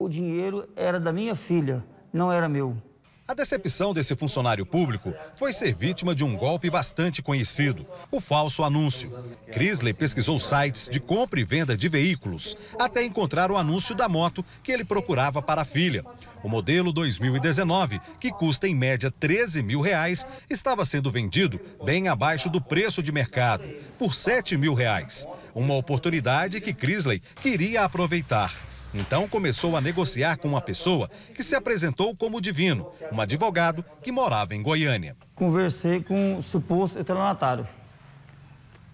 O dinheiro era da minha filha, não era meu. A decepção desse funcionário público foi ser vítima de um golpe bastante conhecido, o falso anúncio. Crisley pesquisou sites de compra e venda de veículos até encontrar o anúncio da moto que ele procurava para a filha. O modelo 2019, que custa em média 13 mil reais, estava sendo vendido bem abaixo do preço de mercado, por 7 mil reais. Uma oportunidade que Crisley queria aproveitar. Então começou a negociar com uma pessoa que se apresentou como Divino, um advogado que morava em Goiânia. Conversei com o um suposto estelionatário,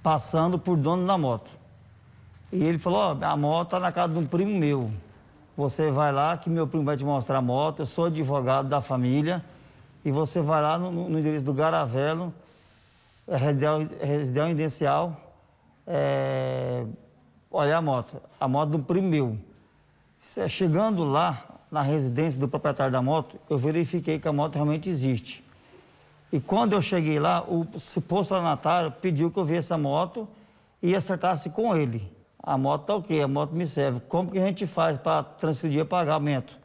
passando por dono da moto. E ele falou: oh, a moto está na casa de um primo meu. Você vai lá que meu primo vai te mostrar a moto, eu sou advogado da família. E você vai lá no, no endereço do Garavelo, é, residencial, residencial é, olhar a moto. A moto do primo meu. É, chegando lá, na residência do proprietário da moto, eu verifiquei que a moto realmente existe. E quando eu cheguei lá, o suposto alanatário pediu que eu viesse a moto e acertasse com ele. A moto está ok, a moto me serve. Como que a gente faz para transferir o pagamento?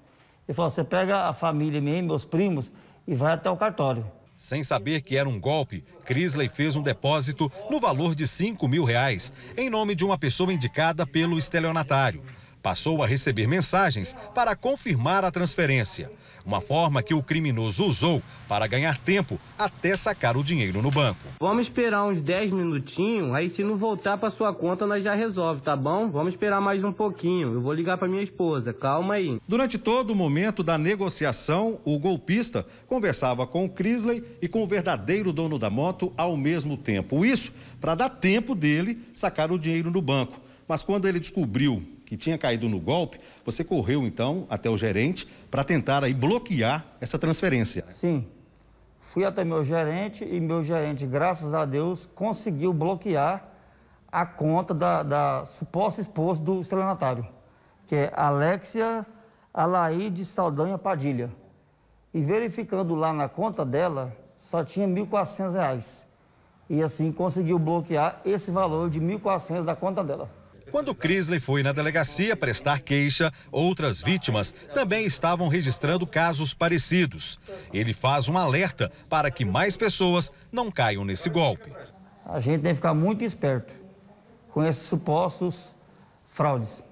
Ele falou, você pega a família minha meus primos e vai até o cartório. Sem saber que era um golpe, Crisley fez um depósito no valor de 5 mil reais, em nome de uma pessoa indicada pelo estelionatário passou a receber mensagens para confirmar a transferência. Uma forma que o criminoso usou para ganhar tempo até sacar o dinheiro no banco. Vamos esperar uns 10 minutinhos, aí se não voltar para sua conta, nós já resolve, tá bom? Vamos esperar mais um pouquinho. Eu vou ligar para minha esposa, calma aí. Durante todo o momento da negociação, o golpista conversava com o Crisley e com o verdadeiro dono da moto ao mesmo tempo. Isso para dar tempo dele sacar o dinheiro no banco. Mas quando ele descobriu que tinha caído no golpe, você correu então até o gerente para tentar aí bloquear essa transferência. Sim. Fui até meu gerente e meu gerente, graças a Deus, conseguiu bloquear a conta da, da suposta esposa do estelionatário, que é Alexia Alaide Saldanha Padilha. E verificando lá na conta dela, só tinha R$ 1.400. E assim conseguiu bloquear esse valor de R$ 1.400 da conta dela. Quando Crisley foi na delegacia prestar queixa, outras vítimas também estavam registrando casos parecidos. Ele faz um alerta para que mais pessoas não caiam nesse golpe. A gente tem que ficar muito esperto com esses supostos fraudes.